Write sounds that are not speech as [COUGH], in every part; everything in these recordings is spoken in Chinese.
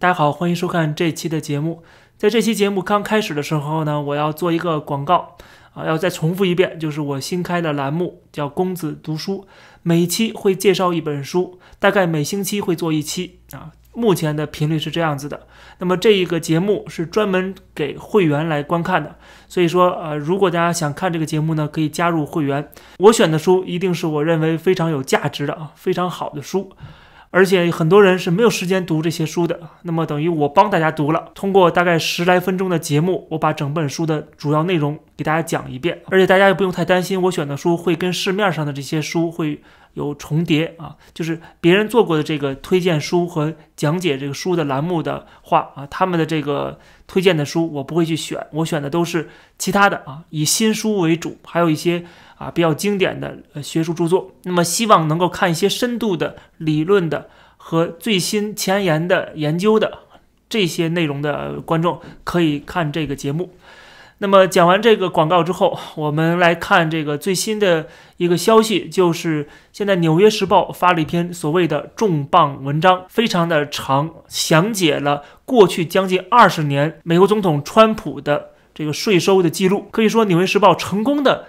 大家好，欢迎收看这期的节目。在这期节目刚开始的时候呢，我要做一个广告啊，要再重复一遍，就是我新开的栏目叫“公子读书”，每期会介绍一本书，大概每星期会做一期啊。目前的频率是这样子的。那么这一个节目是专门给会员来观看的，所以说呃，如果大家想看这个节目呢，可以加入会员。我选的书一定是我认为非常有价值的啊，非常好的书。而且很多人是没有时间读这些书的，那么等于我帮大家读了。通过大概十来分钟的节目，我把整本书的主要内容给大家讲一遍。而且大家也不用太担心，我选的书会跟市面上的这些书会。有重叠啊，就是别人做过的这个推荐书和讲解这个书的栏目的话啊，他们的这个推荐的书我不会去选，我选的都是其他的啊，以新书为主，还有一些啊比较经典的学术著作。那么希望能够看一些深度的理论的和最新前沿的研究的这些内容的观众可以看这个节目。那么讲完这个广告之后，我们来看这个最新的一个消息，就是现在《纽约时报》发了一篇所谓的重磅文章，非常的长，详解了过去将近二十年美国总统川普的这个税收的记录。可以说，《纽约时报》成功的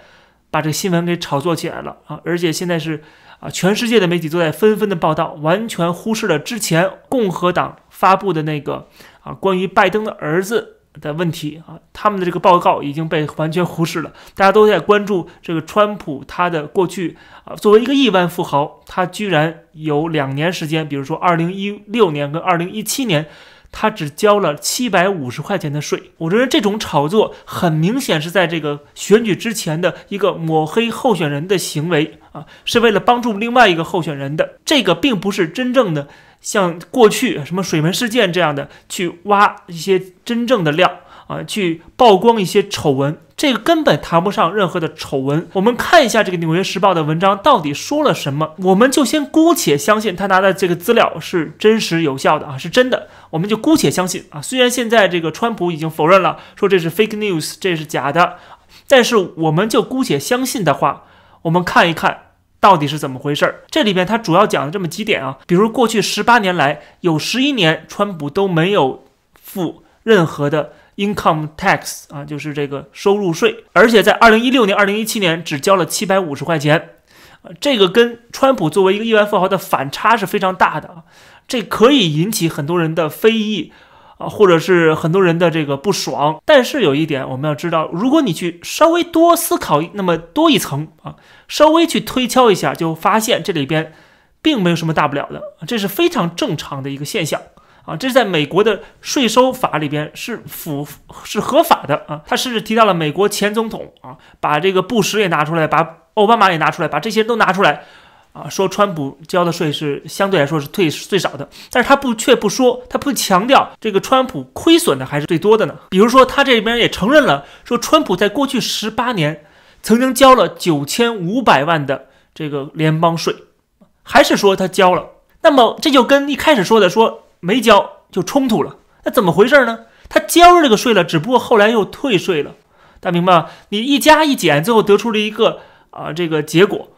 把这个新闻给炒作起来了啊！而且现在是啊，全世界的媒体都在纷纷的报道，完全忽视了之前共和党发布的那个啊关于拜登的儿子。的问题啊，他们的这个报告已经被完全忽视了。大家都在关注这个川普，他的过去啊，作为一个亿万富豪，他居然有两年时间，比如说二零一六年跟二零一七年，他只交了七百五十块钱的税。我觉得这种炒作很明显是在这个选举之前的一个抹黑候选人的行为啊，是为了帮助另外一个候选人的，这个并不是真正的。像过去什么水门事件这样的，去挖一些真正的料啊，去曝光一些丑闻，这个根本谈不上任何的丑闻。我们看一下这个《纽约时报》的文章到底说了什么，我们就先姑且相信他拿的这个资料是真实有效的啊，是真的。我们就姑且相信啊，虽然现在这个川普已经否认了，说这是 fake news，这是假的，但是我们就姑且相信的话，我们看一看。到底是怎么回事儿？这里边他主要讲了这么几点啊，比如过去十八年来，有十一年川普都没有付任何的 income tax 啊，就是这个收入税，而且在二零一六年、二零一七年只交了七百五十块钱，啊，这个跟川普作为一个亿万富豪的反差是非常大的啊，这可以引起很多人的非议。或者是很多人的这个不爽，但是有一点我们要知道，如果你去稍微多思考那么多一层啊，稍微去推敲一下，就发现这里边并没有什么大不了的，这是非常正常的一个现象啊，这是在美国的税收法里边是符是合法的啊，他甚至提到了美国前总统啊，把这个布什也拿出来，把奥巴马也拿出来，把这些人都拿出来。啊，说川普交的税是相对来说是最最少的，但是他不却不说，他不强调这个川普亏损的还是最多的呢。比如说他这边也承认了，说川普在过去十八年曾经交了九千五百万的这个联邦税，还是说他交了？那么这就跟一开始说的说没交就冲突了，那怎么回事呢？他交这个税了，只不过后来又退税了，大家明白吗？你一加一减，最后得出了一个啊这个结果。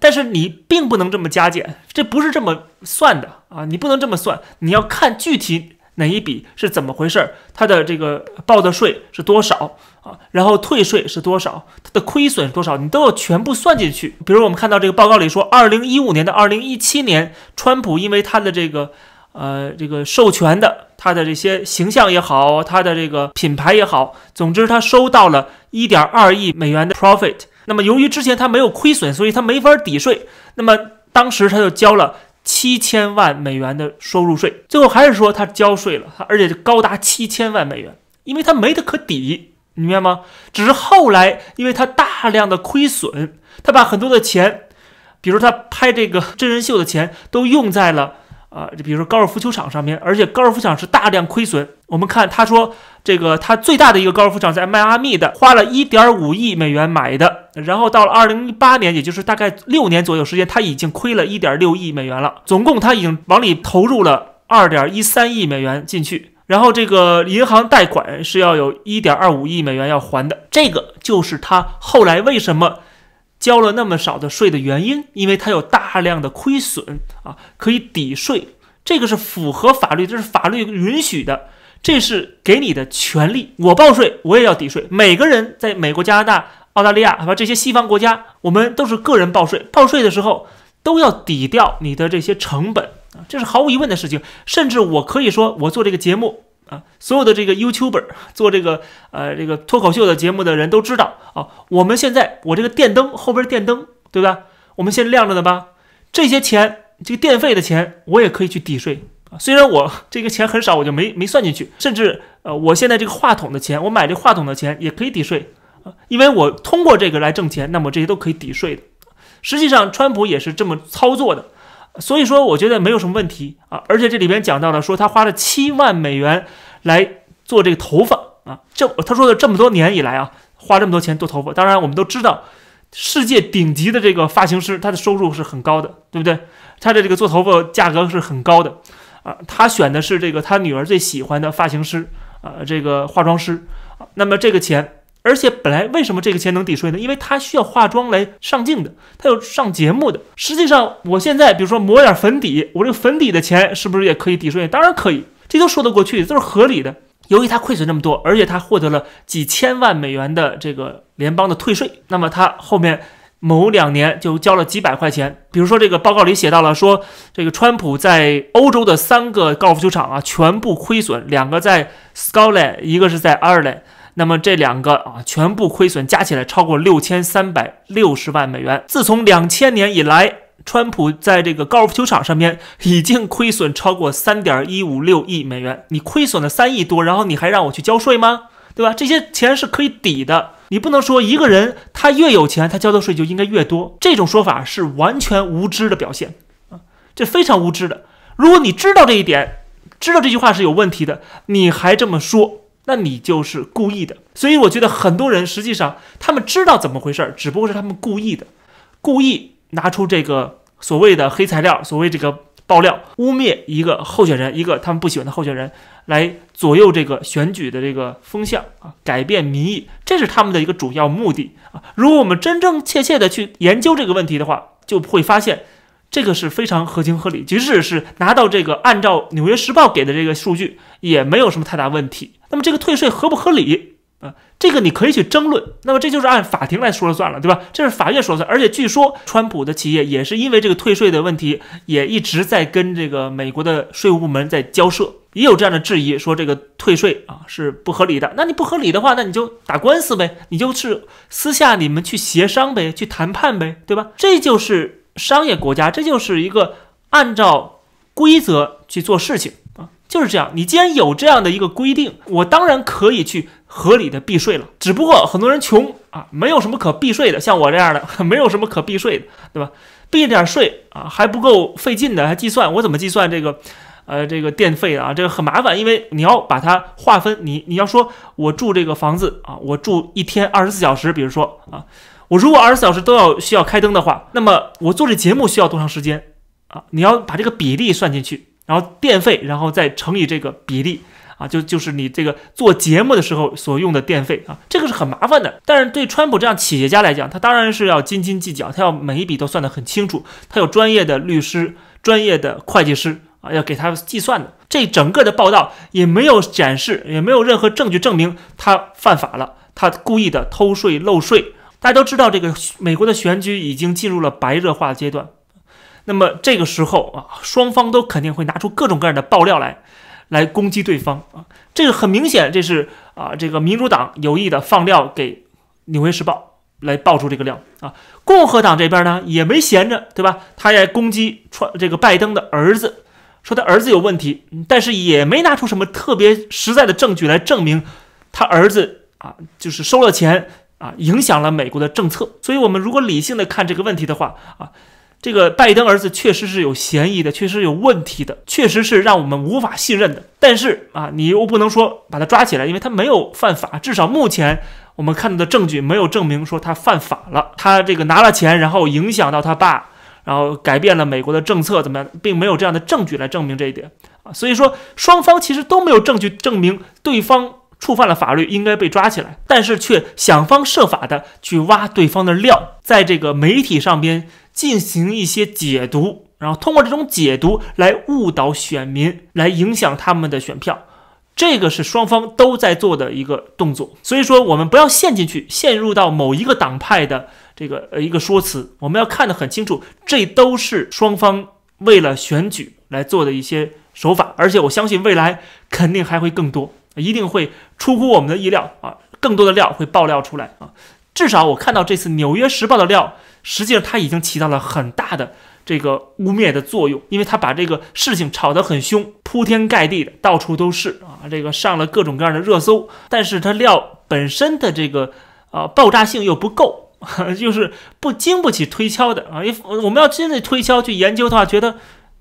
但是你并不能这么加减，这不是这么算的啊！你不能这么算，你要看具体哪一笔是怎么回事，儿，它的这个报的税是多少啊，然后退税是多少，它的亏损是多少，你都要全部算进去。比如我们看到这个报告里说，二零一五年到二零一七年，川普因为他的这个呃这个授权的，他的这些形象也好，他的这个品牌也好，总之他收到了一点二亿美元的 profit。那么，由于之前他没有亏损，所以他没法抵税。那么当时他就交了七千万美元的收入税，最后还是说他交税了，而且高达七千万美元，因为他没得可抵，你明白吗？只是后来，因为他大量的亏损，他把很多的钱，比如他拍这个真人秀的钱，都用在了。啊，就比如说高尔夫球场上面，而且高尔夫场是大量亏损。我们看他说，这个他最大的一个高尔夫场在迈阿密的，花了一点五亿美元买的，然后到了二零一八年，也就是大概六年左右时间，他已经亏了一点六亿美元了。总共他已经往里投入了二点一三亿美元进去，然后这个银行贷款是要有一点二五亿美元要还的。这个就是他后来为什么。交了那么少的税的原因，因为它有大量的亏损啊，可以抵税，这个是符合法律，这是法律允许的，这是给你的权利。我报税，我也要抵税。每个人在美国、加拿大、澳大利亚，好吧，这些西方国家，我们都是个人报税，报税的时候都要抵掉你的这些成本啊，这是毫无疑问的事情。甚至我可以说，我做这个节目。啊，所有的这个 YouTuber 做这个呃这个脱口秀的节目的人都知道啊，我们现在我这个电灯后边电灯对吧？我们先亮着的吧。这些钱，这个电费的钱，我也可以去抵税啊。虽然我 [LAUGHS] 这个钱很少，我就没没算进去。甚至呃，我现在这个话筒的钱，我买这话筒的钱也可以抵税啊，因为我通过这个来挣钱，那么这些都可以抵税的。实际上，川普也是这么操作的。所以说，我觉得没有什么问题啊，而且这里边讲到了，说他花了七万美元来做这个头发啊，这他说的这么多年以来啊，花这么多钱做头发，当然我们都知道，世界顶级的这个发型师，他的收入是很高的，对不对？他的这个做头发价格是很高的啊，他选的是这个他女儿最喜欢的发型师啊，这个化妆师啊，那么这个钱。而且本来为什么这个钱能抵税呢？因为他需要化妆来上镜的，他有上节目的。实际上，我现在比如说抹点粉底，我这个粉底的钱是不是也可以抵税？当然可以，这都说得过去，都是合理的。由于他亏损这么多，而且他获得了几千万美元的这个联邦的退税，那么他后面某两年就交了几百块钱。比如说这个报告里写到了，说这个川普在欧洲的三个高尔夫球场啊，全部亏损，两个在 Scotland，一个是在 Ireland。那么这两个啊，全部亏损加起来超过六千三百六十万美元。自从两千年以来，川普在这个高尔夫球场上面已经亏损超过三点一五六亿美元。你亏损了三亿多，然后你还让我去交税吗？对吧？这些钱是可以抵的，你不能说一个人他越有钱，他交的税就应该越多。这种说法是完全无知的表现啊，这非常无知的。如果你知道这一点，知道这句话是有问题的，你还这么说？那你就是故意的，所以我觉得很多人实际上他们知道怎么回事儿，只不过是他们故意的，故意拿出这个所谓的黑材料，所谓这个爆料，污蔑一个候选人，一个他们不喜欢的候选人，来左右这个选举的这个风向啊，改变民意，这是他们的一个主要目的啊。如果我们真真切切的去研究这个问题的话，就会发现这个是非常合情合理，即使是拿到这个按照《纽约时报》给的这个数据，也没有什么太大问题。那么这个退税合不合理啊？这个你可以去争论。那么这就是按法庭来说了算了，对吧？这是法院说了算。而且据说川普的企业也是因为这个退税的问题，也一直在跟这个美国的税务部门在交涉。也有这样的质疑说这个退税啊是不合理的。那你不合理的话，那你就打官司呗，你就是私下你们去协商呗，去谈判呗，对吧？这就是商业国家，这就是一个按照规则去做事情。就是这样，你既然有这样的一个规定，我当然可以去合理的避税了。只不过很多人穷啊，没有什么可避税的。像我这样的，[LAUGHS] 没有什么可避税的，对吧？避点税啊，还不够费劲的，还计算我怎么计算这个，呃，这个电费啊，这个很麻烦，因为你要把它划分。你你要说我住这个房子啊，我住一天二十四小时，比如说啊，我如果二十四小时都要需要开灯的话，那么我做这节目需要多长时间啊？你要把这个比例算进去。然后电费，然后再乘以这个比例啊，就就是你这个做节目的时候所用的电费啊，这个是很麻烦的。但是对川普这样企业家来讲，他当然是要斤斤计较，他要每一笔都算得很清楚。他有专业的律师、专业的会计师啊，要给他计算的。这整个的报道也没有展示，也没有任何证据证明他犯法了，他故意的偷税漏税。大家都知道，这个美国的选举已经进入了白热化阶段。那么这个时候啊，双方都肯定会拿出各种各样的爆料来，来攻击对方啊。这个很明显，这是啊，这个民主党有意的放料给《纽约时报》来爆出这个料啊。共和党这边呢也没闲着，对吧？他也攻击川这个拜登的儿子，说他儿子有问题，但是也没拿出什么特别实在的证据来证明他儿子啊，就是收了钱啊，影响了美国的政策。所以，我们如果理性的看这个问题的话啊。这个拜登儿子确实是有嫌疑的，确实有问题的，确实是让我们无法信任的。但是啊，你又不能说把他抓起来，因为他没有犯法，至少目前我们看到的证据没有证明说他犯法了。他这个拿了钱，然后影响到他爸，然后改变了美国的政策，怎么样，并没有这样的证据来证明这一点啊。所以说，双方其实都没有证据证明对方触犯了法律，应该被抓起来，但是却想方设法的去挖对方的料，在这个媒体上边。进行一些解读，然后通过这种解读来误导选民，来影响他们的选票，这个是双方都在做的一个动作。所以说，我们不要陷进去，陷入到某一个党派的这个呃一个说辞，我们要看得很清楚，这都是双方为了选举来做的一些手法。而且，我相信未来肯定还会更多，一定会出乎我们的意料啊，更多的料会爆料出来啊。至少我看到这次《纽约时报》的料。实际上他已经起到了很大的这个污蔑的作用，因为他把这个事情炒得很凶，铺天盖地的，到处都是啊，这个上了各种各样的热搜。但是它料本身的这个啊爆炸性又不够，[LAUGHS] 就是不经不起推敲的啊。因为我们要真的推敲去研究的话，觉得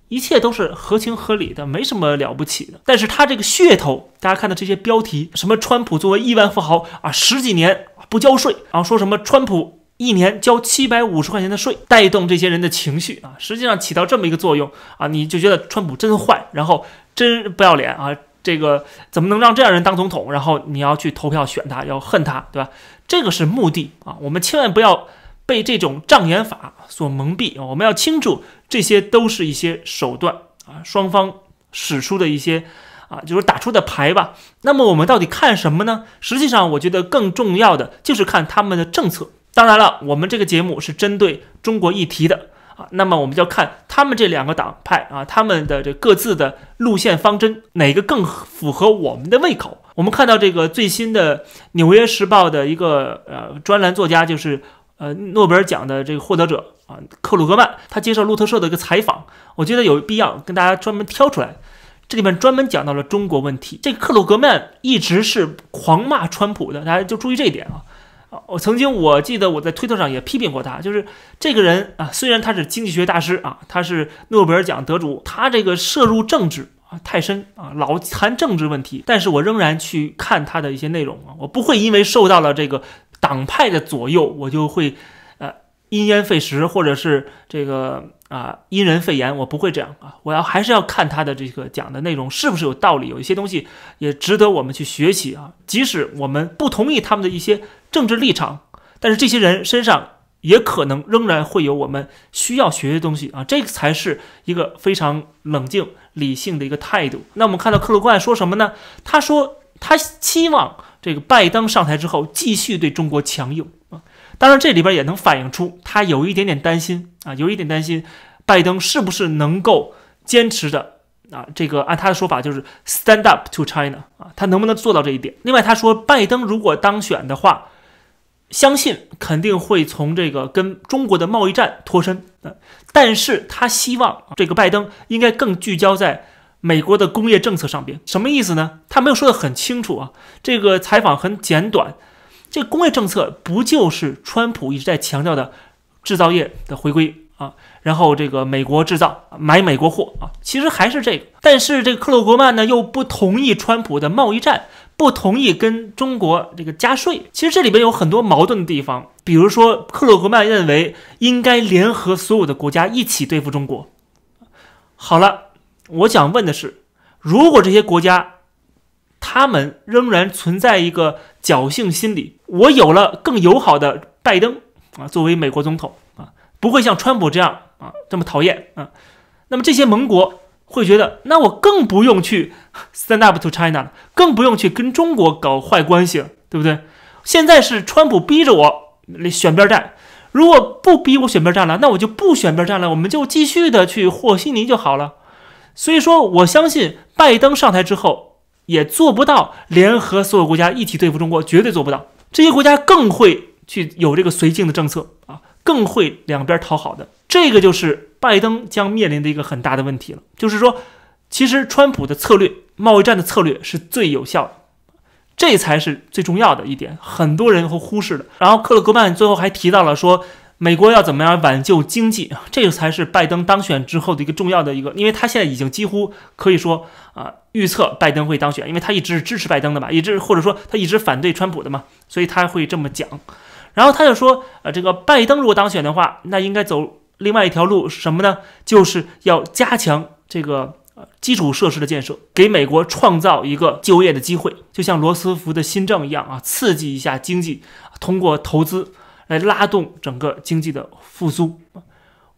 一切都是合情合理的，没什么了不起的。但是它这个噱头，大家看到这些标题，什么川普作为亿万富豪啊，十几年不交税然、啊，说什么川普。一年交七百五十块钱的税，带动这些人的情绪啊，实际上起到这么一个作用啊，你就觉得川普真坏，然后真不要脸啊，这个怎么能让这样人当总统？然后你要去投票选他，要恨他，对吧？这个是目的啊，我们千万不要被这种障眼法所蒙蔽啊，我们要清楚，这些都是一些手段啊，双方使出的一些啊，就是打出的牌吧。那么我们到底看什么呢？实际上，我觉得更重要的就是看他们的政策。当然了，我们这个节目是针对中国议题的啊。那么，我们就要看他们这两个党派啊，他们的这各自的路线方针，哪个更符合我们的胃口？我们看到这个最新的《纽约时报》的一个呃专栏作家，就是呃诺贝尔奖的这个获得者啊，克鲁格曼，他接受路透社的一个采访，我觉得有必要跟大家专门挑出来。这里面专门讲到了中国问题。这克鲁格曼一直是狂骂川普的，大家就注意这一点啊。我曾经，我记得我在推特上也批评过他，就是这个人啊，虽然他是经济学大师啊，他是诺贝尔奖得主，他这个涉入政治啊太深啊，老谈政治问题，但是我仍然去看他的一些内容啊，我不会因为受到了这个党派的左右，我就会呃因噎废食，或者是这个啊因人废言，我不会这样啊，我要还是要看他的这个讲的内容是不是有道理，有一些东西也值得我们去学习啊，即使我们不同意他们的一些。政治立场，但是这些人身上也可能仍然会有我们需要学的东西啊，这个、才是一个非常冷静理性的一个态度。那我们看到克鲁格说什么呢？他说他期望这个拜登上台之后继续对中国强硬啊。当然，这里边也能反映出他有一点点担心啊，有一点担心拜登是不是能够坚持着啊，这个按他的说法就是 stand up to China 啊，他能不能做到这一点？另外，他说拜登如果当选的话。相信肯定会从这个跟中国的贸易战脱身啊，但是他希望这个拜登应该更聚焦在美国的工业政策上边，什么意思呢？他没有说得很清楚啊，这个采访很简短，这个工业政策不就是川普一直在强调的制造业的回归啊，然后这个美国制造买美国货啊，其实还是这个，但是这个克鲁格曼呢又不同意川普的贸易战。不同意跟中国这个加税，其实这里边有很多矛盾的地方。比如说，克鲁格曼认为应该联合所有的国家一起对付中国。好了，我想问的是，如果这些国家他们仍然存在一个侥幸心理，我有了更友好的拜登啊作为美国总统啊，不会像川普这样啊这么讨厌啊，那么这些盟国？会觉得，那我更不用去 stand up to China 了，更不用去跟中国搞坏关系了，对不对？现在是川普逼着我选边站，如果不逼我选边站了，那我就不选边站了，我们就继续的去和稀泥就好了。所以说，我相信拜登上台之后也做不到联合所有国家一起对付中国，绝对做不到。这些国家更会去有这个绥靖的政策啊，更会两边讨好的，这个就是。拜登将面临的一个很大的问题了，就是说，其实川普的策略，贸易战的策略是最有效的，这才是最重要的一点，很多人会忽视的。然后克鲁格曼最后还提到了说，美国要怎么样挽救经济啊？这个才是拜登当选之后的一个重要的一个，因为他现在已经几乎可以说啊，预测拜登会当选，因为他一直是支持拜登的嘛，一直或者说他一直反对川普的嘛，所以他会这么讲。然后他就说，呃，这个拜登如果当选的话，那应该走。另外一条路是什么呢？就是要加强这个基础设施的建设，给美国创造一个就业的机会，就像罗斯福的新政一样啊，刺激一下经济，通过投资来拉动整个经济的复苏。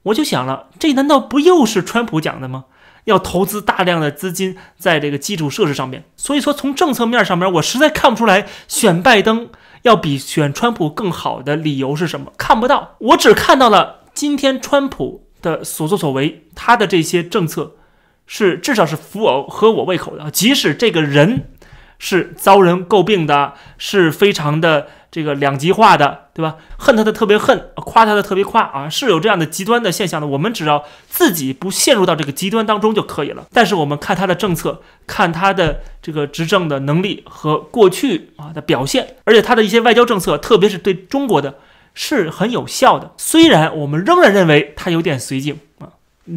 我就想了，这难道不又是川普讲的吗？要投资大量的资金在这个基础设施上面。所以说，从政策面上面，我实在看不出来选拜登要比选川普更好的理由是什么，看不到。我只看到了。今天川普的所作所为，他的这些政策是至少是符我合我胃口的，即使这个人是遭人诟病的，是非常的这个两极化的，对吧？恨他的特别恨，[LAUGHS] 夸他的特别夸啊，是有这样的极端的现象的。我们只要自己不陷入到这个极端当中就可以了。但是我们看他的政策，看他的这个执政的能力和过去啊的表现，而且他的一些外交政策，特别是对中国的。是很有效的，虽然我们仍然认为它有点随境啊，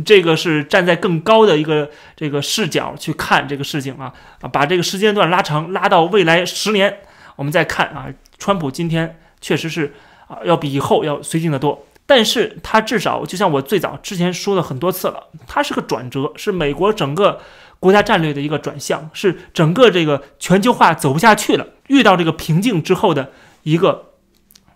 这个是站在更高的一个这个视角去看这个事情啊，啊把这个时间段拉长拉到未来十年，我们再看啊，川普今天确实是啊要比以后要随境的多，但是他至少就像我最早之前说的很多次了，他是个转折，是美国整个国家战略的一个转向，是整个这个全球化走不下去了，遇到这个瓶颈之后的一个。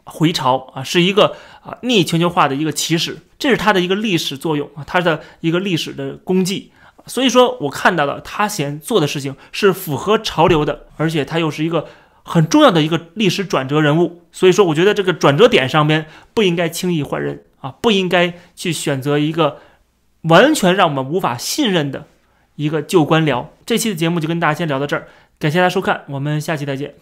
回潮啊，是一个啊逆全球化的一个起始，这是他的一个历史作用啊，他的一个历史的功绩。所以说，我看到了他想做的事情是符合潮流的，而且他又是一个很重要的一个历史转折人物。所以说，我觉得这个转折点上面不应该轻易换人啊，不应该去选择一个完全让我们无法信任的一个旧官僚。这期的节目就跟大家先聊到这儿，感谢大家收看，我们下期再见。